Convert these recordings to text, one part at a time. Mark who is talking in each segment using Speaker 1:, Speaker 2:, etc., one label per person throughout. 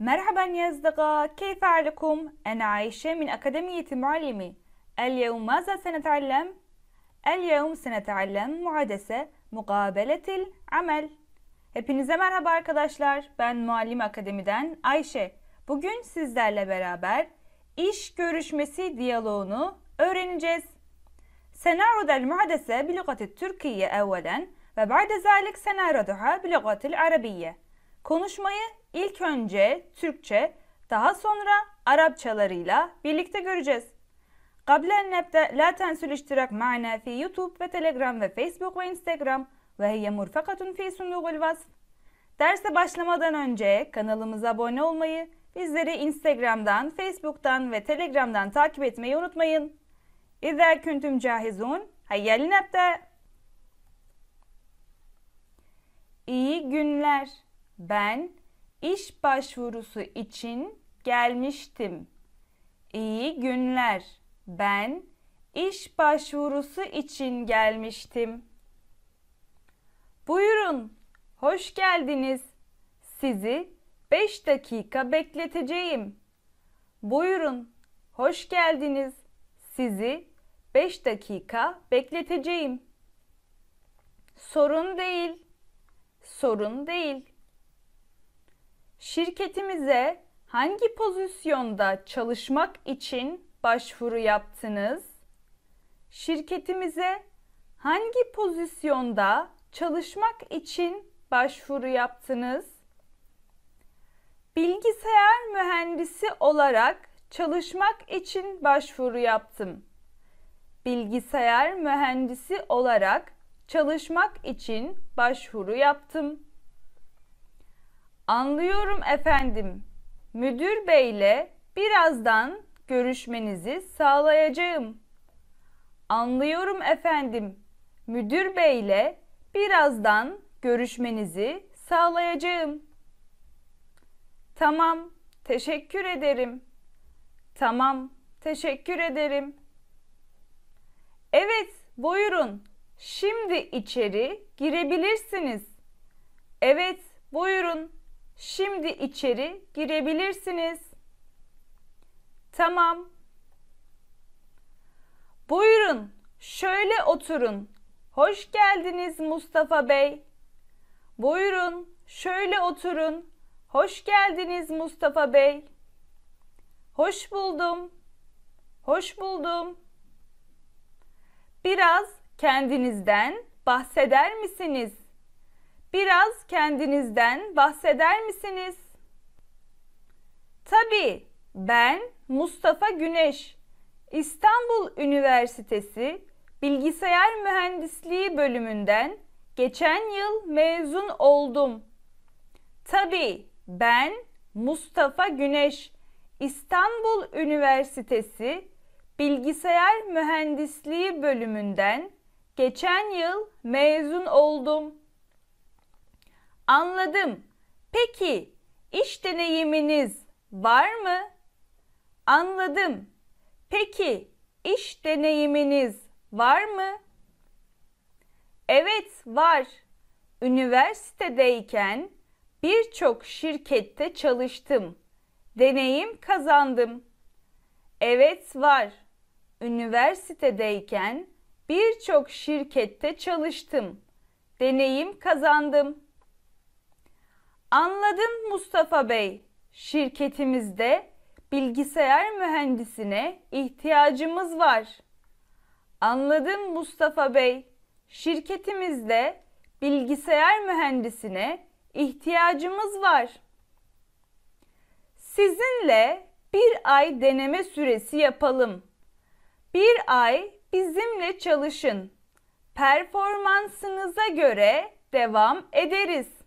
Speaker 1: مرحبا يا أصدقاء كيف حالكم؟ أنا عايشة من أكاديمية معلمي اليوم ماذا سنتعلم؟ اليوم سنتعلم muadese مقابلة العمل Hepinize merhaba arkadaşlar. Ben Muallim Akademi'den Ayşe. Bugün sizlerle beraber iş görüşmesi diyaloğunu öğreneceğiz. سنعرض المحادثة بلغة التركية أولا وبعد ذلك سنعرضها بلغة العربية. Konuşmayı ilk önce Türkçe, daha sonra Arapçalarıyla birlikte göreceğiz. قبل أن نبدأ لا تنسوا الاشتراك معنا في يوتيوب وتليجرام وفيسبوك وإنستغرام وهي مرفقة في صندوق الوصف. Derse başlamadan önce kanalımıza abone olmayı, bizleri Instagram'dan, Facebook'tan ve Telegram'dan takip etmeyi unutmayın. إذا كنتم cahizun. هيا لنبدأ. İyi günler. Ben iş başvurusu için gelmiştim. İyi günler. Ben iş başvurusu için gelmiştim. Buyurun. Hoş geldiniz. Sizi 5 dakika bekleteceğim. Buyurun. Hoş geldiniz. Sizi 5 dakika bekleteceğim. Sorun değil. Sorun değil. Şirketimize hangi pozisyonda çalışmak için başvuru yaptınız? Şirketimize hangi pozisyonda çalışmak için başvuru yaptınız? Bilgisayar mühendisi olarak çalışmak için başvuru yaptım. Bilgisayar mühendisi olarak çalışmak için başvuru yaptım. Anlıyorum efendim. Müdür beyle birazdan görüşmenizi sağlayacağım. Anlıyorum efendim. Müdür beyle birazdan görüşmenizi sağlayacağım. Tamam, teşekkür ederim. Tamam, teşekkür ederim. Evet, buyurun. Şimdi içeri girebilirsiniz. Evet, buyurun. Şimdi içeri girebilirsiniz. Tamam. Buyurun, şöyle oturun. Hoş geldiniz Mustafa Bey. Buyurun, şöyle oturun. Hoş geldiniz Mustafa Bey. Hoş buldum. Hoş buldum. Biraz kendinizden bahseder misiniz? Biraz kendinizden bahseder misiniz? Tabii. Ben Mustafa Güneş. İstanbul Üniversitesi Bilgisayar Mühendisliği bölümünden geçen yıl mezun oldum. Tabii ben Mustafa Güneş. İstanbul Üniversitesi Bilgisayar Mühendisliği bölümünden geçen yıl mezun oldum. Anladım. Peki iş deneyiminiz var mı? Anladım. Peki iş deneyiminiz var mı? Evet, var. Üniversitedeyken birçok şirkette çalıştım. Deneyim kazandım. Evet, var. Üniversitedeyken birçok şirkette çalıştım. Deneyim kazandım. Anladım Mustafa Bey. Şirketimizde bilgisayar mühendisine ihtiyacımız var. Anladım Mustafa Bey. Şirketimizde bilgisayar mühendisine ihtiyacımız var. Sizinle bir ay deneme süresi yapalım. Bir ay bizimle çalışın. Performansınıza göre devam ederiz.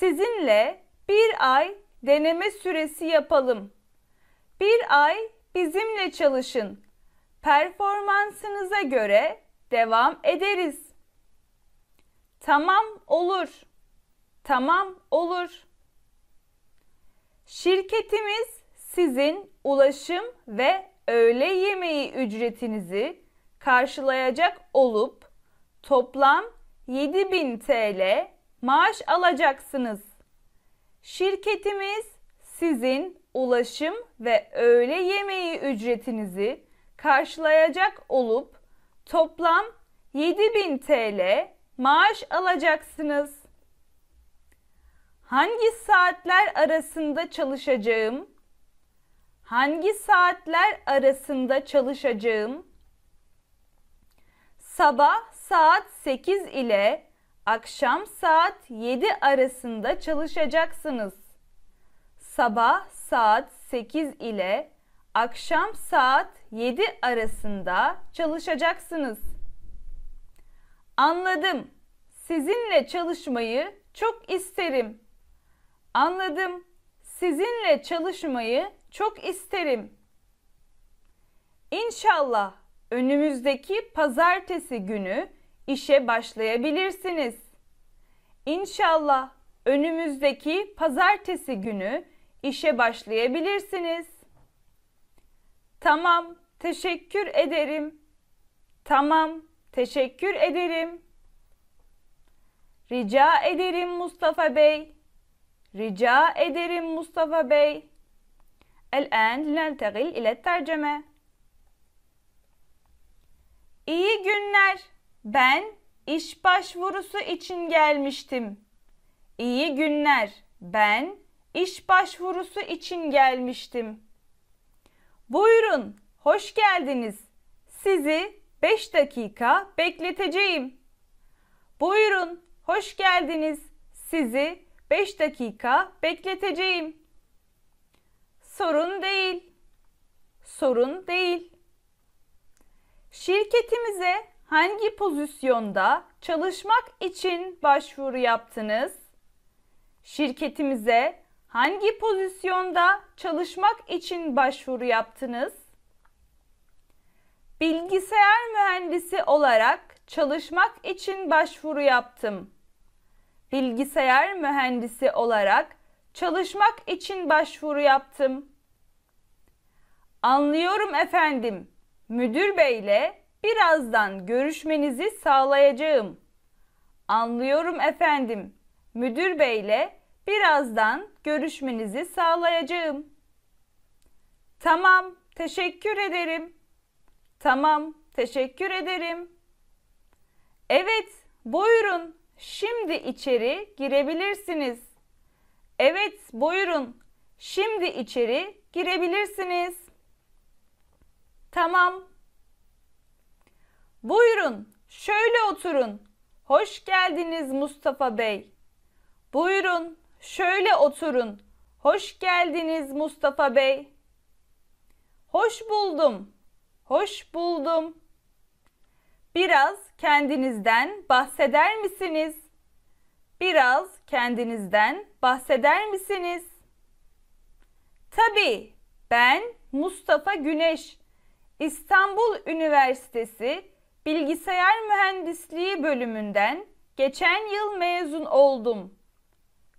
Speaker 1: Sizinle bir ay deneme süresi yapalım. Bir ay bizimle çalışın. Performansınıza göre devam ederiz. Tamam olur. Tamam olur. Şirketimiz sizin ulaşım ve öğle yemeği ücretinizi karşılayacak olup toplam 7000 TL maaş alacaksınız. Şirketimiz sizin ulaşım ve öğle yemeği ücretinizi karşılayacak olup toplam 7000 TL maaş alacaksınız. Hangi saatler arasında çalışacağım? Hangi saatler arasında çalışacağım? Sabah saat 8 ile Akşam saat 7 arasında çalışacaksınız. Sabah saat 8 ile akşam saat 7 arasında çalışacaksınız. Anladım. Sizinle çalışmayı çok isterim. Anladım. Sizinle çalışmayı çok isterim. İnşallah önümüzdeki pazartesi günü işe başlayabilirsiniz. İnşallah önümüzdeki pazartesi günü işe başlayabilirsiniz. Tamam, teşekkür ederim. Tamam, teşekkür ederim. Rica ederim Mustafa Bey. Rica ederim Mustafa Bey. الآن لننتقل إلى الترجمة. İyi günler. Ben iş başvurusu için gelmiştim. İyi günler. Ben iş başvurusu için gelmiştim. Buyurun, hoş geldiniz. Sizi 5 dakika bekleteceğim. Buyurun, hoş geldiniz. Sizi 5 dakika bekleteceğim. Sorun değil. Sorun değil. Şirketimize hangi pozisyonda çalışmak için başvuru yaptınız? Şirketimize hangi pozisyonda çalışmak için başvuru yaptınız? Bilgisayar mühendisi olarak çalışmak için başvuru yaptım. Bilgisayar mühendisi olarak çalışmak için başvuru yaptım. Anlıyorum efendim. Müdür beyle Birazdan görüşmenizi sağlayacağım. Anlıyorum efendim. Müdür beyle birazdan görüşmenizi sağlayacağım. Tamam, teşekkür ederim. Tamam, teşekkür ederim. Evet, buyurun. Şimdi içeri girebilirsiniz. Evet, buyurun. Şimdi içeri girebilirsiniz. Tamam, Buyurun, şöyle oturun. Hoş geldiniz Mustafa Bey. Buyurun, şöyle oturun. Hoş geldiniz Mustafa Bey. Hoş buldum. Hoş buldum. Biraz kendinizden bahseder misiniz? Biraz kendinizden bahseder misiniz? Tabii. Ben Mustafa Güneş. İstanbul Üniversitesi Bilgisayar Mühendisliği bölümünden geçen yıl mezun oldum.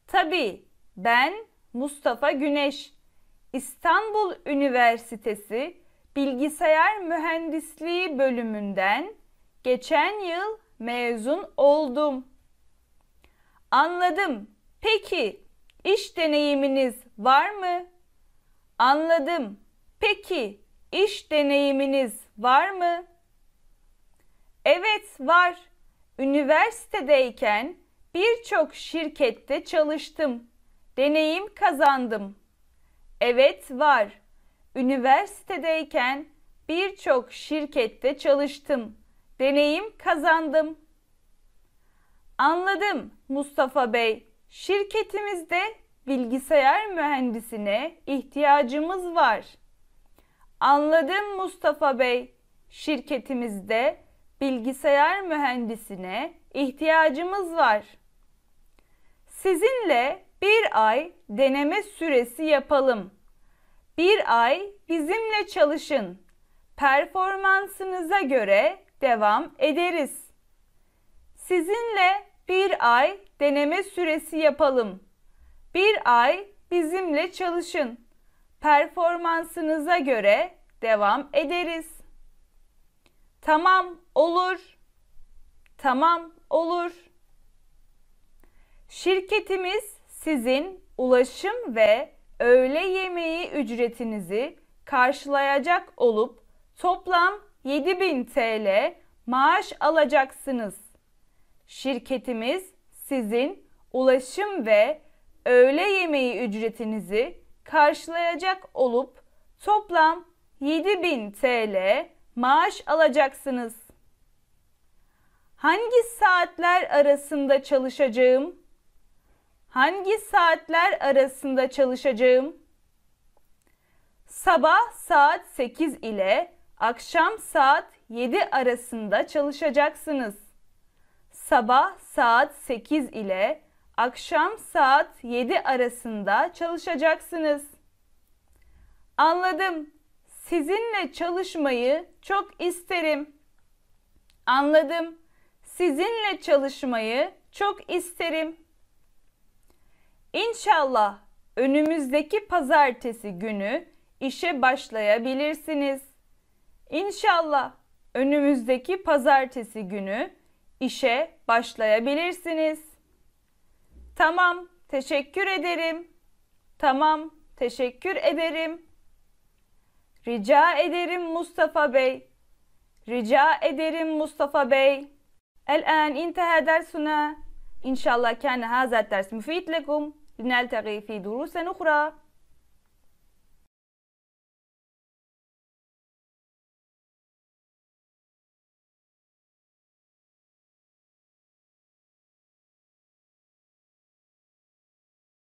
Speaker 1: Tabii ben Mustafa Güneş. İstanbul Üniversitesi Bilgisayar Mühendisliği bölümünden geçen yıl mezun oldum. Anladım. Peki iş deneyiminiz var mı? Anladım. Peki iş deneyiminiz var mı? Evet var. Üniversitedeyken birçok şirkette çalıştım. Deneyim kazandım. Evet var. Üniversitedeyken birçok şirkette çalıştım. Deneyim kazandım. Anladım Mustafa Bey. Şirketimizde bilgisayar mühendisine ihtiyacımız var. Anladım Mustafa Bey. Şirketimizde bilgisayar mühendisine ihtiyacımız var. Sizinle bir ay deneme süresi yapalım. Bir ay bizimle çalışın. Performansınıza göre devam ederiz. Sizinle bir ay deneme süresi yapalım. Bir ay bizimle çalışın. Performansınıza göre devam ederiz. Tamam olur. Tamam olur. Şirketimiz sizin ulaşım ve öğle yemeği ücretinizi karşılayacak olup toplam 7000 TL maaş alacaksınız. Şirketimiz sizin ulaşım ve öğle yemeği ücretinizi karşılayacak olup toplam 7000 TL maaş alacaksınız. Hangi saatler arasında çalışacağım? Hangi saatler arasında çalışacağım? Sabah saat 8 ile akşam saat 7 arasında çalışacaksınız. Sabah saat 8 ile akşam saat 7 arasında çalışacaksınız. Anladım. Sizinle çalışmayı çok isterim. Anladım. Sizinle çalışmayı çok isterim. İnşallah önümüzdeki pazartesi günü işe başlayabilirsiniz. İnşallah önümüzdeki pazartesi günü işe başlayabilirsiniz. Tamam, teşekkür ederim. Tamam, teşekkür ederim. Rica ederim Mustafa Bey. Rica ederim Mustafa Bey. الآن انتهى درسنا. إن شاء الله كان هذا الدرس مفيد لكم. لنلتقي في دروس أخرى.